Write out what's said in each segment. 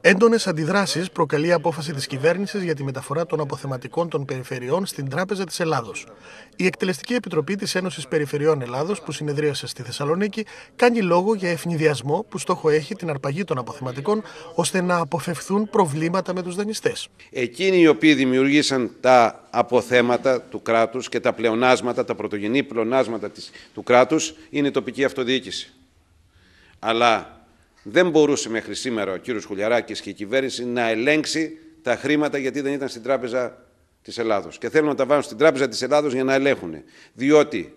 Έντονες αντιδράσεις προκαλεί η απόφαση της κυβέρνησης για τη μεταφορά των αποθεματικών των περιφερειών στην Τράπεζα της Ελλάδος. Η Εκτελεστική Επιτροπή της Ένωσης Περιφερειών Ελλάδος, που συνεδρίασε στη Θεσσαλονίκη, κάνει λόγο για ευνηδιασμό που στόχο έχει την αρπαγή των αποθεματικών ώστε να αποφευθούν προβλήματα με τους δανειστές. Εκείνοι οι οποίοι δημιουργήσαν τα αποθέματα του κράτους και τα πλεονάσματα, τα πρωτογενή πλεονάσματα του κράτους, είναι η τοπική αυτοδιοίκηση. Αλλά δεν μπορούσε μέχρι σήμερα ο κύριος Χουλιαράκης και η κυβέρνηση να ελέγξει τα χρήματα γιατί δεν ήταν στην Τράπεζα της Ελλάδος. Και θέλουν να τα βάλουν στην Τράπεζα της Ελλάδος για να ελέγχουν. Διότι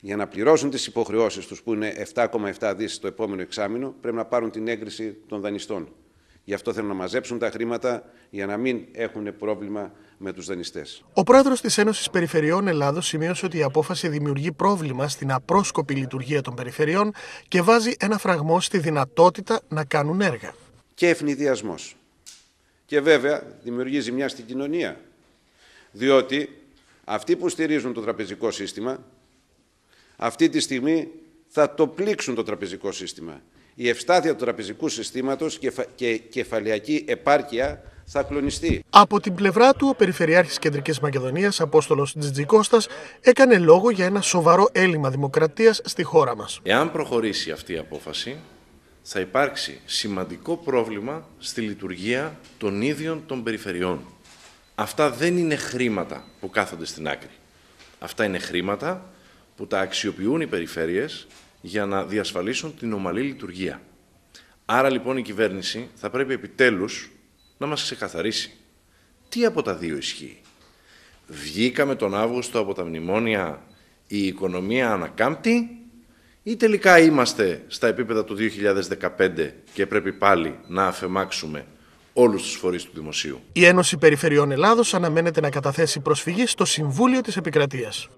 για να πληρώσουν τις υποχρεώσεις τους που είναι 7,7 δις το επόμενο εξάμεινο πρέπει να πάρουν την έγκριση των δανειστών. Γι' αυτό θέλουν να μαζέψουν τα χρήματα για να μην έχουν πρόβλημα με τους δανειστές. Ο πρόεδρος της Ένωσης Περιφερειών Ελλάδος σημείωσε ότι η απόφαση δημιουργεί πρόβλημα στην απρόσκοπη λειτουργία των περιφερειών και βάζει ένα φραγμό στη δυνατότητα να κάνουν έργα. Και ευνηδιασμός. Και βέβαια δημιουργεί ζημιά στην κοινωνία. Διότι αυτοί που στηρίζουν το τραπεζικό σύστημα αυτή τη στιγμή θα το πλήξουν το τραπεζικό σύστημα η ευστάθεια του τραπεζικού συστήματος και, κεφαλιάκή κεφαλιακή επάρκεια θα κλονιστεί. Από την πλευρά του, ο Περιφερειάρχης Κεντρικής Μακεδονίας, Απόστολος Τζιτζικώστας, έκανε λόγο για ένα σοβαρό έλλειμμα δημοκρατίας στη χώρα μας. Εάν προχωρήσει αυτή η απόφαση, θα υπάρξει σημαντικό πρόβλημα στη λειτουργία των ίδιων των περιφερειών. Αυτά δεν είναι χρήματα που κάθονται στην άκρη. Αυτά είναι χρήματα που τα αξιοποιούν οι περιφέρειες για να διασφαλίσουν την ομαλή λειτουργία. Άρα λοιπόν η κυβέρνηση θα πρέπει επιτέλους να μας ξεκαθαρίσει. Τι από τα δύο ισχύει. Βγήκαμε τον Αύγουστο από τα μνημόνια η οικονομία ανακάμπτει ή τελικά είμαστε στα επίπεδα του 2015 και πρέπει πάλι να αφεμάξουμε όλους τους φορείς του Δημοσίου. Η Ένωση Περιφερειών Ελλάδος αναμένεται να καταθέσει προσφυγή στο Συμβούλιο της Επικρατείας.